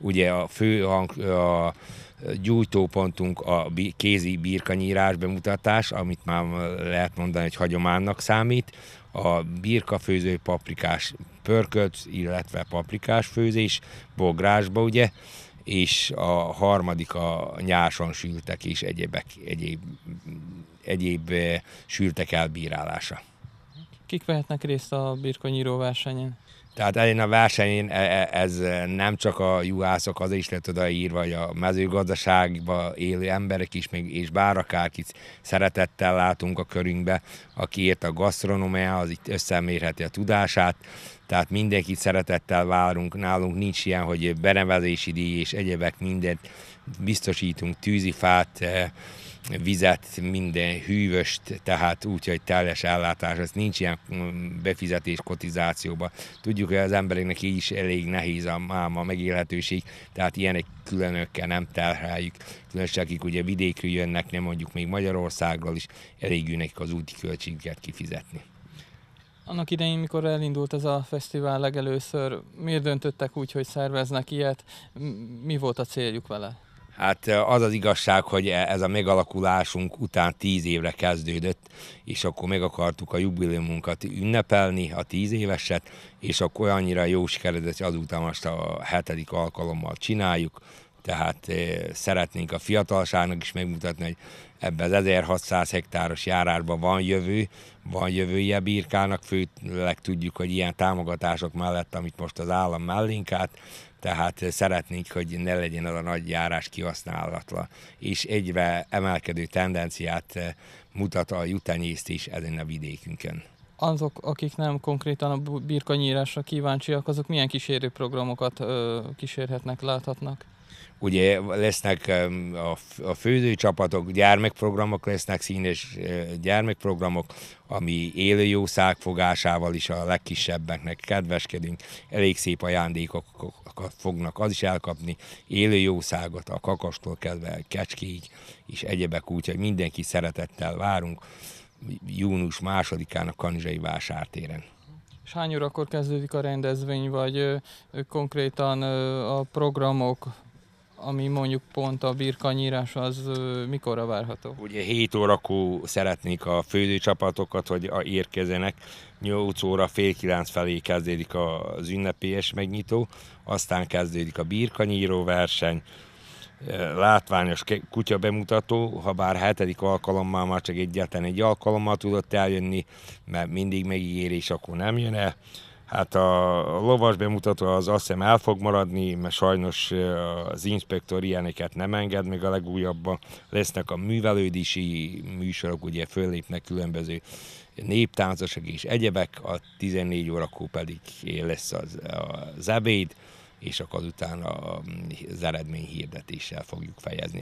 ugye a fő hang, a gyújtópontunk a kézi birkanyírás bemutatás, amit már lehet mondani, hogy hagyománynak számít, a birkafőző paprikás pörkölt, illetve paprikás főzés, bográsba ugye, és a harmadik a nyáson sültek és egyébek, egyéb, egyéb eh, sültek elbírálása. Kik vehetnek részt a birkanyíró versenyen? Tehát én a versenyén e, e, ez nem csak a juhászok, az is lett odaírva, vagy a mezőgazdaságban élő emberek is, még, és bár akárkit szeretettel látunk a körünkbe, aki ért a gasztronómia, az itt összemérheti a tudását, tehát mindenkit szeretettel várunk, nálunk nincs ilyen, hogy benevezési díj és egyebek, mindent biztosítunk, tűzifát, e, vizet, minden hűvöst, tehát úgy, hogy teljes ellátás, ez nincs ilyen mm, befizetés kotizációba. Tudjuk, tudjuk, az embereknek így is elég nehéz a, máma megélhetőség, tehát ilyenek különökkel nem terheljük. Különösen akik ugye vidékről jönnek, nem mondjuk még Magyarországról is, elég nekik az úti költségüket kifizetni. Annak idején, mikor elindult ez a fesztivál legelőször, miért döntöttek úgy, hogy szerveznek ilyet? Mi volt a céljuk vele? Hát az az igazság, hogy e, ez a megalakulásunk után tíz évre kezdődött, és akkor meg akartuk a jubileumunkat ünnepelni, a tíz éveset, és akkor annyira jó sikeredett, hogy azután most a hetedik alkalommal csináljuk, tehát eh, szeretnénk a fiatalságnak is megmutatni, hogy ebben az 1600 hektáros járásban van jövő, van jövője birkának, főleg tudjuk, hogy ilyen támogatások mellett, amit most az állam mellénk át, tehát eh, szeretnénk, hogy ne legyen az a nagy járás kihasználatlan, és egyre emelkedő tendenciát eh, mutat a jutányészt is ezen a vidékünkön azok, akik nem konkrétan a birkanyírásra kíváncsiak, azok milyen kísérőprogramokat ö, kísérhetnek, láthatnak? ugye lesznek a főzőcsapatok, gyermekprogramok lesznek, színes eh, gyermekprogramok, ami élő jó fogásával is a legkisebbeknek kedveskedünk. Elég szép ajándékokat fognak az is elkapni, élő szágot a kakastól kedve kecskéig és egyebek, úgyhogy mindenki szeretettel várunk június másodikán a Kanizsai vásártéren. És hány órakor kezdődik a rendezvény, vagy ö, konkrétan ö, a programok, ami mondjuk pont a birkanyírás, az mikorra várható? Ugye 7 órakú szeretnék a főzőcsapatokat, hogy érkezenek. 8 óra fél 9 felé kezdődik az ünnepélyes megnyitó, aztán kezdődik a birkanyíró verseny, látványos kutya bemutató, ha bár hetedik alkalommal már csak egyetlen egy alkalommal tudott eljönni, mert mindig megígérés, akkor nem jön el. Hát a lovas bemutató az azt hiszem el fog maradni, mert sajnos az inspektor ilyeneket nem enged, még a legújabban lesznek a művelődési műsorok, ugye föllépnek különböző néptáncosok és egyebek, a 14 órakor pedig lesz az, az ebéd, és akkor utána mm, az eredmény hirdetéssel fogjuk fejezni.